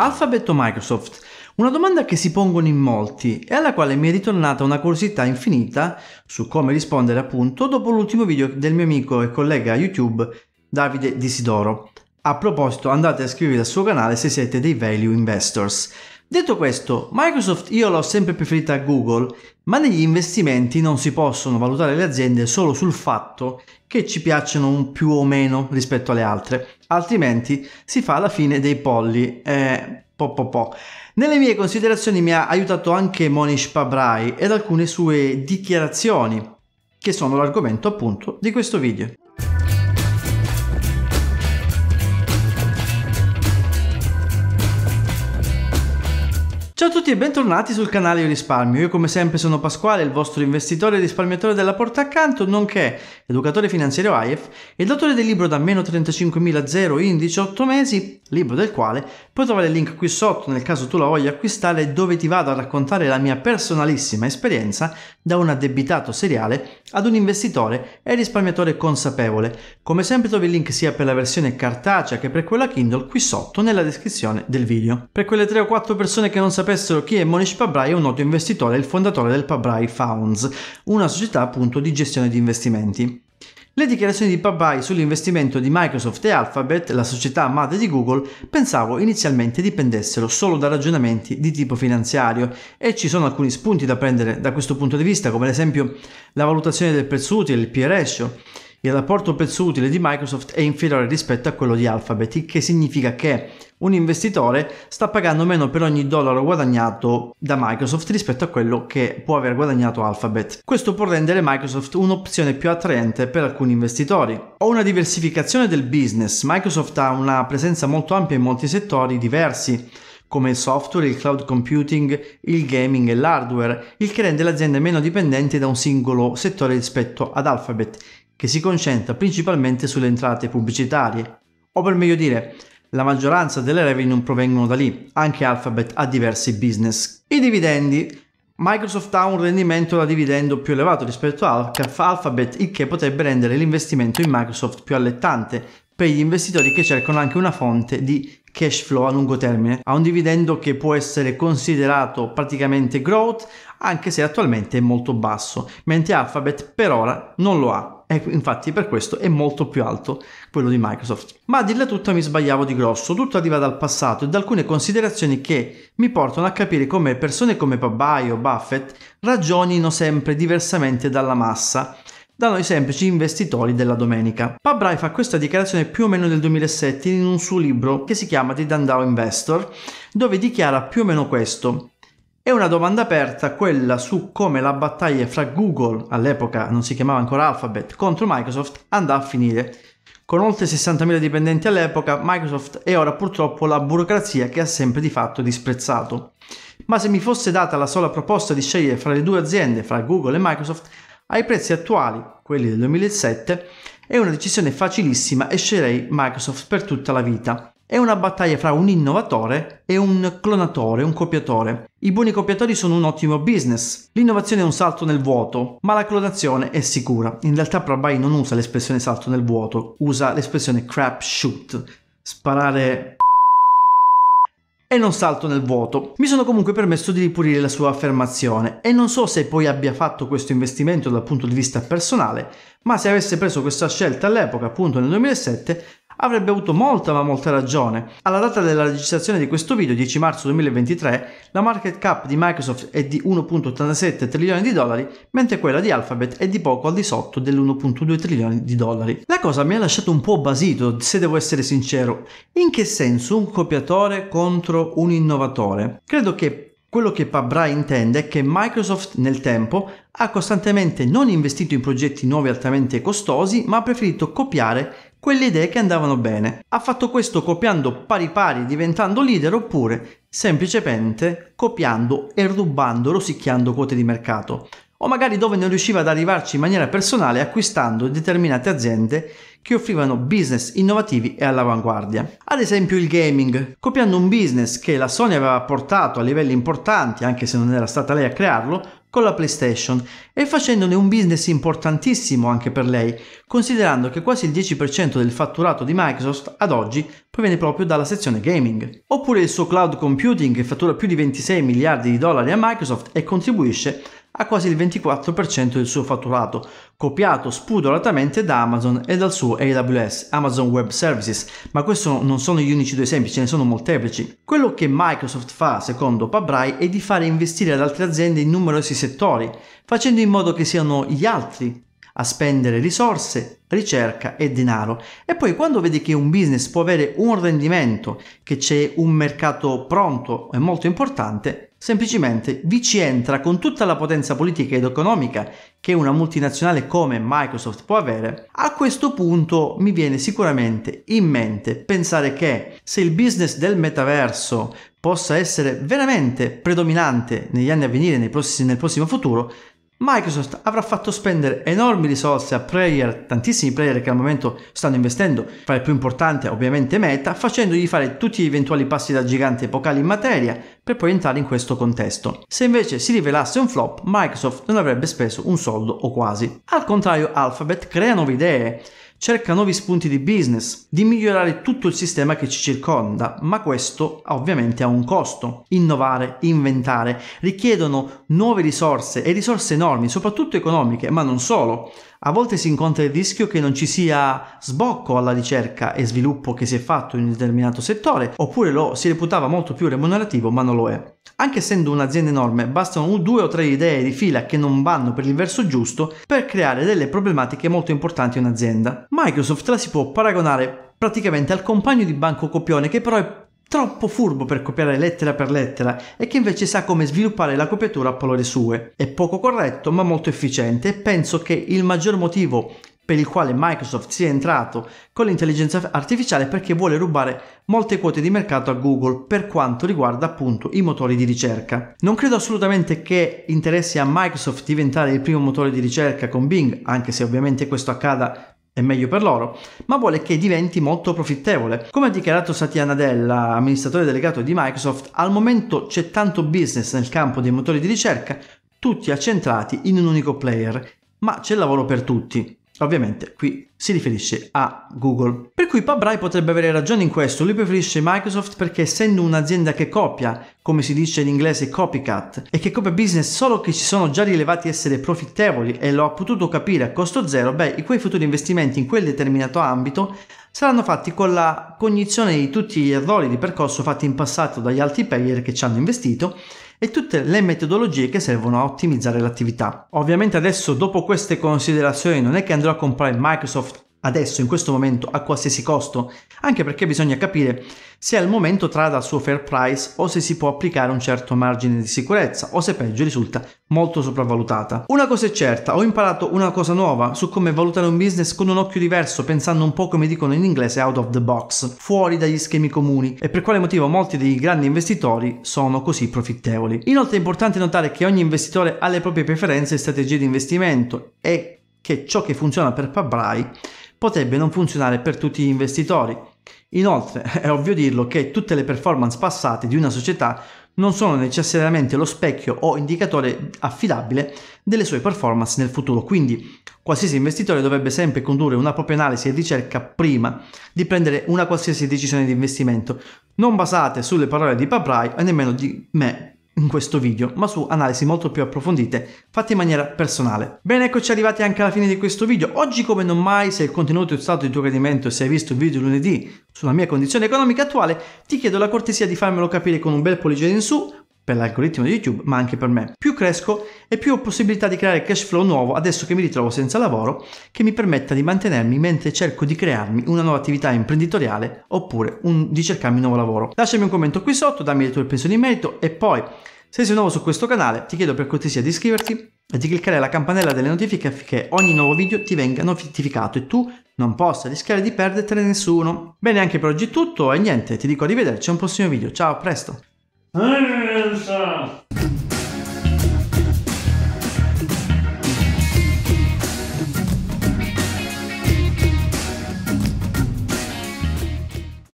Alphabet o Microsoft? Una domanda che si pongono in molti e alla quale mi è ritornata una curiosità infinita su come rispondere appunto dopo l'ultimo video del mio amico e collega YouTube Davide Disidoro. A proposito andate a iscrivervi al suo canale se siete dei value investors. Detto questo, Microsoft io l'ho sempre preferita a Google, ma negli investimenti non si possono valutare le aziende solo sul fatto che ci piacciono un più o meno rispetto alle altre, altrimenti si fa la fine dei polli. Eh, po po po. Nelle mie considerazioni mi ha aiutato anche Monish Pabrai ed alcune sue dichiarazioni, che sono l'argomento appunto di questo video. a tutti e bentornati sul canale Io Risparmio. Io come sempre sono Pasquale, il vostro investitore e risparmiatore della porta accanto, nonché educatore finanziario AIF e autore del libro da meno 35.000 in 18 mesi, libro del quale puoi trovare il link qui sotto nel caso tu la voglia acquistare dove ti vado a raccontare la mia personalissima esperienza da un addebitato seriale ad un investitore e risparmiatore consapevole. Come sempre trovi il link sia per la versione cartacea che per quella Kindle qui sotto nella descrizione del video. Per quelle 3 o 4 persone che non sapessero scoprissero che Monish Pabrai è un noto investitore e il fondatore del Pabrai Founds, una società appunto di gestione di investimenti. Le dichiarazioni di Pabrai sull'investimento di Microsoft e Alphabet, la società madre di Google, pensavo inizialmente dipendessero solo da ragionamenti di tipo finanziario e ci sono alcuni spunti da prendere da questo punto di vista, come ad esempio la valutazione del prezzo utile, il peer ratio. Il rapporto prezzo-utile di Microsoft è inferiore rispetto a quello di Alphabet, il che significa che un investitore sta pagando meno per ogni dollaro guadagnato da Microsoft rispetto a quello che può aver guadagnato Alphabet. Questo può rendere Microsoft un'opzione più attraente per alcuni investitori. Ho una diversificazione del business. Microsoft ha una presenza molto ampia in molti settori diversi come il software, il cloud computing, il gaming e l'hardware, il che rende l'azienda meno dipendente da un singolo settore rispetto ad Alphabet, che si concentra principalmente sulle entrate pubblicitarie. O per meglio dire, la maggioranza delle revenue provengono da lì, anche Alphabet ha diversi business. I dividendi. Microsoft ha un rendimento da dividendo più elevato rispetto a Alphabet, il che potrebbe rendere l'investimento in Microsoft più allettante per gli investitori che cercano anche una fonte di cash flow a lungo termine, a un dividendo che può essere considerato praticamente growth anche se attualmente è molto basso, mentre Alphabet per ora non lo ha e infatti per questo è molto più alto quello di Microsoft. Ma a dirla tutta mi sbagliavo di grosso, tutto arriva dal passato e da alcune considerazioni che mi portano a capire come persone come Pabai o Buffett ragionino sempre diversamente dalla massa da noi semplici investitori della domenica. Pabrai fa questa dichiarazione più o meno nel 2007 in un suo libro che si chiama The Dandao Investor, dove dichiara più o meno questo. È una domanda aperta quella su come la battaglia fra Google, all'epoca non si chiamava ancora Alphabet, contro Microsoft andrà a finire. Con oltre 60.000 dipendenti all'epoca, Microsoft è ora purtroppo la burocrazia che ha sempre di fatto disprezzato. Ma se mi fosse data la sola proposta di scegliere fra le due aziende, fra Google e Microsoft, ai prezzi attuali, quelli del 2007, è una decisione facilissima e sceglierei Microsoft per tutta la vita. È una battaglia fra un innovatore e un clonatore, un copiatore. I buoni copiatori sono un ottimo business. L'innovazione è un salto nel vuoto, ma la clonazione è sicura. In realtà Prabhai non usa l'espressione salto nel vuoto, usa l'espressione crap shoot, sparare e non salto nel vuoto. Mi sono comunque permesso di ripulire la sua affermazione e non so se poi abbia fatto questo investimento dal punto di vista personale, ma se avesse preso questa scelta all'epoca, appunto nel 2007, avrebbe avuto molta ma molta ragione. Alla data della registrazione di questo video, 10 marzo 2023, la market cap di Microsoft è di 1.87 trilioni di dollari, mentre quella di Alphabet è di poco al di sotto dell'1.2 trilioni di dollari. La cosa mi ha lasciato un po' basito, se devo essere sincero. In che senso un copiatore contro un innovatore? Credo che quello che Pabra intende è che Microsoft nel tempo ha costantemente non investito in progetti nuovi altamente costosi, ma ha preferito copiare quelle idee che andavano bene. Ha fatto questo copiando pari pari diventando leader oppure semplicemente copiando e rubando, rosicchiando quote di mercato o magari dove non riusciva ad arrivarci in maniera personale acquistando determinate aziende che offrivano business innovativi e all'avanguardia. Ad esempio il gaming, copiando un business che la Sony aveva portato a livelli importanti, anche se non era stata lei a crearlo, con la PlayStation e facendone un business importantissimo anche per lei, considerando che quasi il 10% del fatturato di Microsoft ad oggi proviene proprio dalla sezione gaming. Oppure il suo cloud computing che fattura più di 26 miliardi di dollari a Microsoft e contribuisce a quasi il 24% del suo fatturato, copiato spudoratamente da Amazon e dal suo AWS, Amazon Web Services, ma questi non sono gli unici due esempi, ce ne sono molteplici. Quello che Microsoft fa, secondo Pabrai, è di fare investire ad altre aziende in numerosi settori, facendo in modo che siano gli altri a spendere risorse, ricerca e denaro. E poi quando vedi che un business può avere un rendimento, che c'è un mercato pronto e molto importante, Semplicemente vi ci entra con tutta la potenza politica ed economica che una multinazionale come Microsoft può avere. A questo punto mi viene sicuramente in mente pensare che se il business del metaverso possa essere veramente predominante negli anni a venire, prossimi, nel prossimo futuro, Microsoft avrà fatto spendere enormi risorse a player, tantissimi player che al momento stanno investendo, fra il più importante ovviamente Meta, facendogli fare tutti gli eventuali passi da gigante epocali in materia per poi entrare in questo contesto. Se invece si rivelasse un flop, Microsoft non avrebbe speso un soldo o quasi. Al contrario, Alphabet crea nuove idee cerca nuovi spunti di business, di migliorare tutto il sistema che ci circonda, ma questo ovviamente ha un costo. Innovare, inventare richiedono nuove risorse e risorse enormi, soprattutto economiche, ma non solo. A volte si incontra il rischio che non ci sia sbocco alla ricerca e sviluppo che si è fatto in un determinato settore, oppure lo si reputava molto più remunerativo ma non lo è. Anche essendo un'azienda enorme, bastano due o tre idee di fila che non vanno per il verso giusto per creare delle problematiche molto importanti in un'azienda. Microsoft la si può paragonare praticamente al compagno di banco copione che però è troppo furbo per copiare lettera per lettera e che invece sa come sviluppare la copiatura a parole sue. È poco corretto ma molto efficiente e penso che il maggior motivo per il quale Microsoft sia entrato con l'intelligenza artificiale è perché vuole rubare molte quote di mercato a Google per quanto riguarda appunto i motori di ricerca. Non credo assolutamente che interessi a Microsoft diventare il primo motore di ricerca con Bing, anche se ovviamente questo accada è meglio per loro, ma vuole che diventi molto profittevole. Come ha dichiarato Satya Nadella, amministratore delegato di Microsoft, al momento c'è tanto business nel campo dei motori di ricerca, tutti accentrati in un unico player, ma c'è lavoro per tutti. Ovviamente qui si riferisce a Google. Per cui Pabrai potrebbe avere ragione in questo, lui preferisce Microsoft perché essendo un'azienda che copia, come si dice in inglese copycat, e che copia business solo che ci sono già rilevati essere profittevoli e lo ha potuto capire a costo zero, beh, i quei futuri investimenti in quel determinato ambito saranno fatti con la cognizione di tutti gli errori di percorso fatti in passato dagli altri player che ci hanno investito e tutte le metodologie che servono a ottimizzare l'attività. Ovviamente adesso dopo queste considerazioni non è che andrò a comprare Microsoft adesso, in questo momento, a qualsiasi costo, anche perché bisogna capire se al momento trada il suo fair price o se si può applicare un certo margine di sicurezza o se peggio risulta molto sopravvalutata. Una cosa è certa, ho imparato una cosa nuova su come valutare un business con un occhio diverso, pensando un po' come dicono in inglese out of the box, fuori dagli schemi comuni e per quale motivo molti dei grandi investitori sono così profittevoli. Inoltre è importante notare che ogni investitore ha le proprie preferenze e strategie di investimento e che ciò che funziona per Pabrai potrebbe non funzionare per tutti gli investitori. Inoltre è ovvio dirlo che tutte le performance passate di una società non sono necessariamente lo specchio o indicatore affidabile delle sue performance nel futuro, quindi qualsiasi investitore dovrebbe sempre condurre una propria analisi e ricerca prima di prendere una qualsiasi decisione di investimento, non basate sulle parole di Paprai e nemmeno di me in questo video, ma su analisi molto più approfondite fatte in maniera personale. Bene, eccoci arrivati anche alla fine di questo video. Oggi come non mai, se il contenuto è stato di tuo gradimento e se hai visto il video lunedì sulla mia condizione economica attuale, ti chiedo la cortesia di farmelo capire con un bel pollice in su per l'algoritmo di YouTube, ma anche per me. Più cresco e più ho possibilità di creare cash flow nuovo adesso che mi ritrovo senza lavoro, che mi permetta di mantenermi mentre cerco di crearmi una nuova attività imprenditoriale oppure un, di cercarmi un nuovo lavoro. Lasciami un commento qui sotto, dammi le tue pensioni in merito e poi, se sei nuovo su questo canale, ti chiedo per cortesia di iscriverti e di cliccare la campanella delle notifiche affinché ogni nuovo video ti venga notificato e tu non possa rischiare di perdere nessuno. Bene, anche per oggi è tutto e niente, ti dico arrivederci a un prossimo video. Ciao, a presto! 嗯，是。